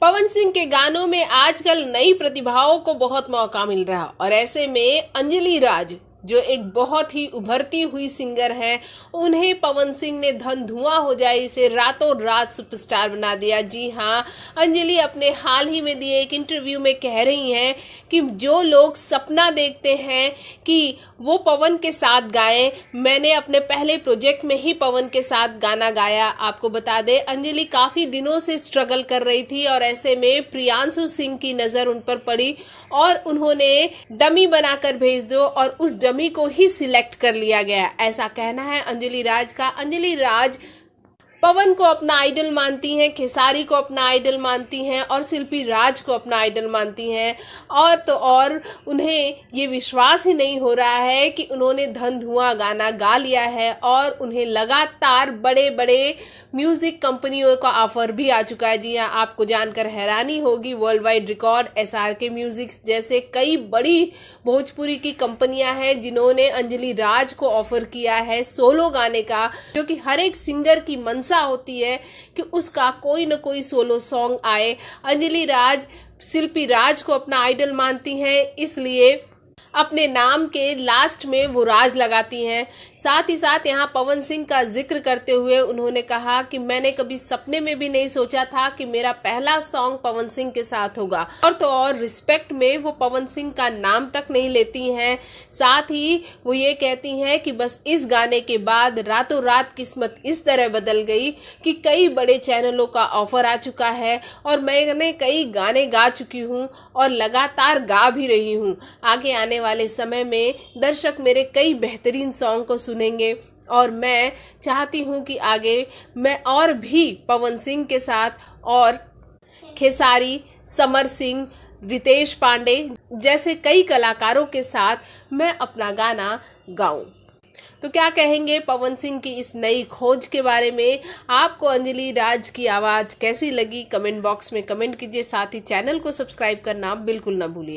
पवन सिंह के गानों में आजकल नई प्रतिभाओं को बहुत मौका मिल रहा और ऐसे में अंजलि राज जो एक बहुत ही उभरती हुई सिंगर हैं उन्हें पवन सिंह ने धन धुआं हो जाए इसे रातों रात सुपरस्टार बना दिया जी हाँ अंजलि अपने हाल ही में दिए एक इंटरव्यू में कह रही हैं कि जो लोग सपना देखते हैं कि वो पवन के साथ गाएं मैंने अपने पहले प्रोजेक्ट में ही पवन के साथ गाना गाया आपको बता दें अंजलि काफ़ी दिनों से स्ट्रगल कर रही थी और ऐसे में प्रियांशु सिंह की नज़र उन पर पड़ी और उन्होंने डमी बनाकर भेज दो और उस डमी मम्मी को ही सिलेक्ट कर लिया गया ऐसा कहना है अंजलि राज का अंजलि राज पवन को अपना आइडल मानती हैं खेसारी को अपना आइडल मानती हैं और शिल्पी राज को अपना आइडल मानती हैं और तो और उन्हें ये विश्वास ही नहीं हो रहा है कि उन्होंने धन धुआं गाना गा लिया है और उन्हें लगातार बड़े बड़े म्यूज़िक कंपनियों का ऑफ़र भी आ चुका है जी हाँ आपको जानकर हैरानी होगी world wide record S R K music जैसे कई बड़ी भोजपुरी की कंपनियाँ हैं जिन्होंने अंजलि राज को ऑफ़र किया है सोलो गाने का जो कि हर एक सिंगर की मन मंशा होती है कि उसका कोई ना कोई सोलो सॉन्ग आए अंजलि राज शिल्पी राज को अपना आइडल मानती हैं इसलिए अपने नाम के लास्ट में वो राज लगाती हैं साथ ही साथ यहाँ पवन सिंह का जिक्र करते हुए उन्होंने कहा कि मैंने कभी सपने में भी नहीं सोचा था कि मेरा पहला सॉन्ग पवन सिंह के साथ होगा और तो और रिस्पेक्ट में वो पवन सिंह का नाम तक नहीं लेती हैं साथ ही वो ये कहती हैं कि बस इस गाने के बाद रातों रात किस्मत इस तरह बदल गई कि कई बड़े चैनलों का ऑफर आ चुका है और मैंने कई गाने गा चुकी हूँ और लगातार गा भी रही हूँ आगे आने वाले समय में दर्शक मेरे कई बेहतरीन सॉन्ग को सुनेंगे और मैं चाहती हूँ कि आगे मैं और भी पवन सिंह के साथ और खेसारी समर सिंह रितेश पांडे जैसे कई कलाकारों के साथ मैं अपना गाना गाऊं तो क्या कहेंगे पवन सिंह की इस नई खोज के बारे में आपको अंजलि राज की आवाज़ कैसी लगी कमेंट बॉक्स में कमेंट कीजिए साथ ही चैनल को सब्सक्राइब करना बिल्कुल ना भूलिए